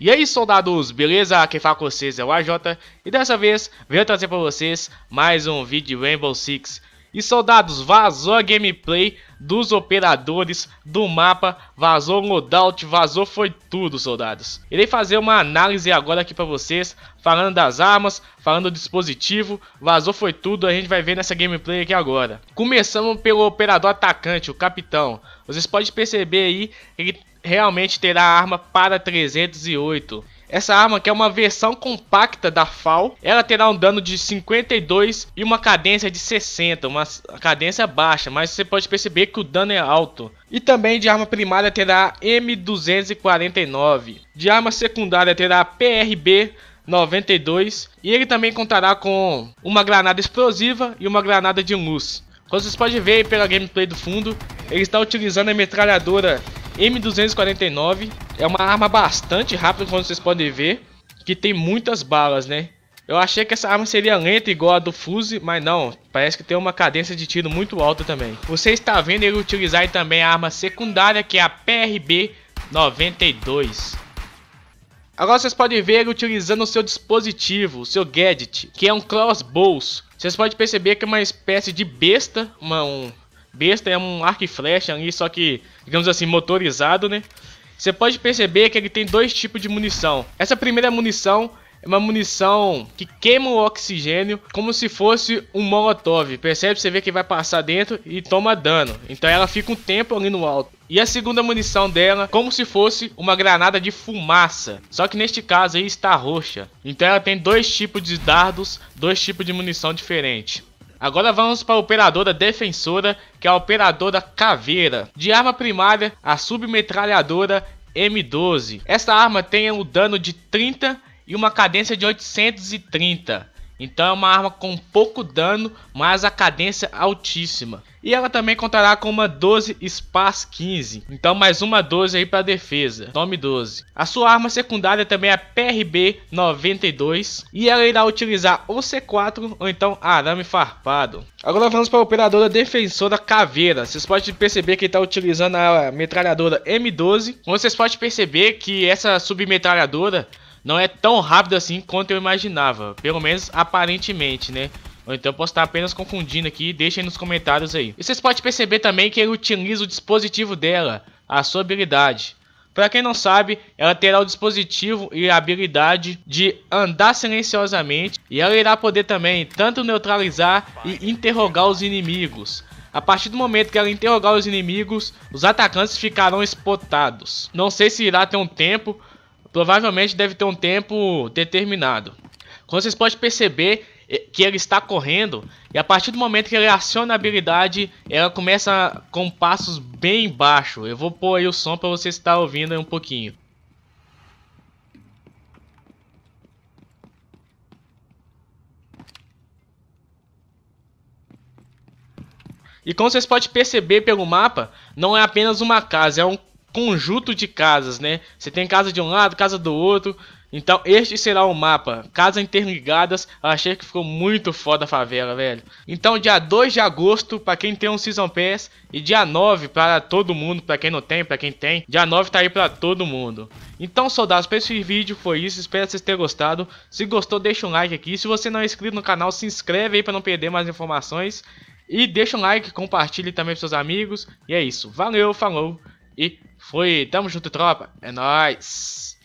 E aí é soldados, beleza? Quem fala com vocês é o AJ E dessa vez, venho trazer para vocês mais um vídeo de Rainbow Six E soldados, vazou a gameplay dos operadores do mapa Vazou o loadout, vazou foi tudo soldados Irei fazer uma análise agora aqui para vocês Falando das armas, falando do dispositivo Vazou foi tudo, a gente vai ver nessa gameplay aqui agora começamos pelo operador atacante, o capitão Vocês podem perceber aí, ele realmente terá a arma para 308. Essa arma, que é uma versão compacta da FAL, ela terá um dano de 52 e uma cadência de 60, uma cadência baixa, mas você pode perceber que o dano é alto. E também de arma primária terá M249. De arma secundária terá PRB 92 e ele também contará com uma granada explosiva e uma granada de luz. Como vocês podem ver pela gameplay do fundo, ele está utilizando a metralhadora M249 é uma arma bastante rápida, como vocês podem ver, que tem muitas balas, né? Eu achei que essa arma seria lenta igual a do Fuse, mas não, parece que tem uma cadência de tiro muito alta também. Você está vendo ele utilizar também a arma secundária, que é a PRB-92. Agora vocês podem ver ele utilizando o seu dispositivo, o seu gadget, que é um crossbow. Vocês podem perceber que é uma espécie de besta, uma, um, besta, é um arco e flecha ali, só que, digamos assim, motorizado, né? Você pode perceber que ele tem dois tipos de munição. Essa primeira munição é uma munição que queima o oxigênio como se fosse um molotov. Percebe? Você vê que vai passar dentro e toma dano. Então ela fica um tempo ali no alto. E a segunda munição dela, como se fosse uma granada de fumaça. Só que neste caso aí está roxa. Então ela tem dois tipos de dardos, dois tipos de munição diferente. Agora vamos para a operadora defensora, que é a operadora Caveira. De arma primária, a submetralhadora M12. Esta arma tem um dano de 30 e uma cadência de 830. Então é uma arma com pouco dano, mas a cadência é altíssima. E ela também contará com uma 12 Spas 15. Então mais uma 12 aí para defesa. Tome 12. A sua arma secundária também é a PRB 92 e ela irá utilizar o C4 ou então arame farpado. Agora vamos para a operadora defensora Caveira. Vocês podem perceber que está utilizando a metralhadora M12. Vocês podem perceber que essa submetralhadora não é tão rápido assim quanto eu imaginava, pelo menos aparentemente, né? Ou então posso estar apenas confundindo aqui, deixem nos comentários aí. E vocês podem perceber também que ele utiliza o dispositivo dela, a sua habilidade. Para quem não sabe, ela terá o dispositivo e a habilidade de andar silenciosamente e ela irá poder também tanto neutralizar e interrogar os inimigos. A partir do momento que ela interrogar os inimigos, os atacantes ficarão espotados. Não sei se irá ter um tempo provavelmente deve ter um tempo determinado. Como vocês podem perceber eh, que ele está correndo e a partir do momento que ele aciona a habilidade, ela começa com passos bem baixo. Eu vou pôr aí o som para vocês estar ouvindo um pouquinho. E como vocês podem perceber pelo mapa, não é apenas uma casa, é um conjunto de casas, né? Você tem casa de um lado, casa do outro. Então, este será o mapa. Casas interligadas. Eu achei que ficou muito foda a favela, velho. Então, dia 2 de agosto, para quem tem um Season Pass. E dia 9 para todo mundo, para quem não tem, para quem tem. Dia 9 tá aí para todo mundo. Então, soldados, para esse vídeo foi isso. Espero que vocês tenham gostado. Se gostou, deixa um like aqui. Se você não é inscrito no canal, se inscreve aí para não perder mais informações. E deixa um like, compartilhe também com seus amigos. E é isso. Valeu, falou. E fui, tamo junto, tropa. É nóis.